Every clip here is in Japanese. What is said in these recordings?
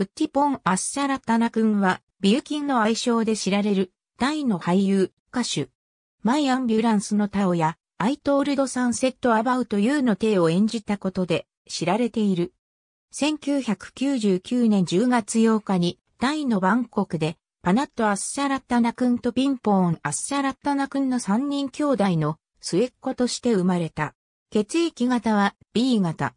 プッティポン・アッサラタナ君は、ビューキンの愛称で知られる、タイの俳優、歌手。マイ・アンビュランスのタオや、アイトールド・サンセット・アバウト・ユーの手を演じたことで、知られている。1999年10月8日に、タイのバンコクで、パナット・アッサラタナ君とピンポーン・アッサラタナ君の3人兄弟の末っ子として生まれた。血液型は B 型。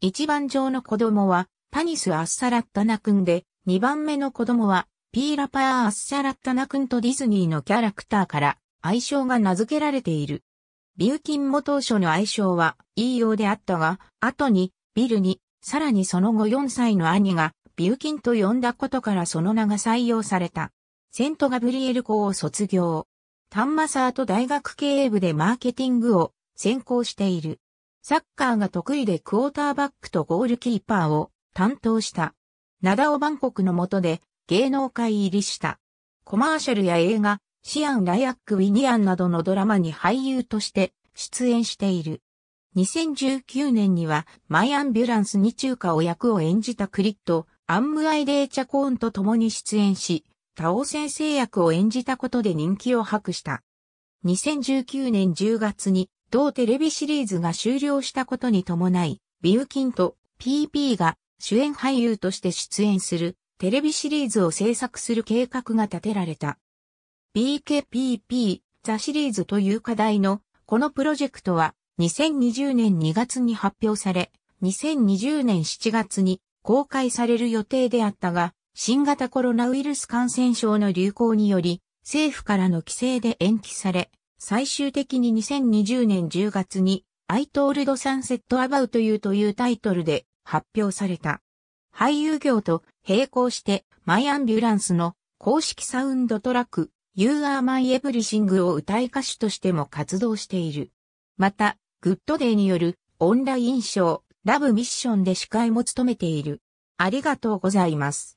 一番上の子供はタニス・アッサラッタナ君で、2番目の子供は、ピーラパー・アッサラッタナ君とディズニーのキャラクターから愛称が名付けられている。ビューキンも当初の愛称は、いいようであったが、後に、ビルに、さらにその後4歳の兄が、ビューキンと呼んだことからその名が採用された。セントガブリエル校を卒業。タンマサート大学経営部でマーケティングを専攻している。サッカーが得意でクォーターバックとゴールキーパーを担当した。ナバン万国の下で芸能界入りした。コマーシャルや映画、シアン・ラヤック・ウィニアンなどのドラマに俳優として出演している。2019年にはマイアンビュランスに中華を役を演じたクリット、アンムアイデーチャコーンと共に出演し、タオ先生役を演じたことで人気を博した。2019年10月に同テレビシリーズが終了したことに伴い、ビューキンと PP が主演俳優として出演するテレビシリーズを制作する計画が立てられた。BKPP ザシリーズという課題のこのプロジェクトは2020年2月に発表され、2020年7月に公開される予定であったが、新型コロナウイルス感染症の流行により、政府からの規制で延期され、最終的に2020年10月に、I told sunset about you というタイトルで発表された。俳優業と並行して、マイアンビュランスの公式サウンドトラック、You Are My Everything を歌い歌手としても活動している。また、グッドデイによるオンラインショー、ラブミッションで司会も務めている。ありがとうございます。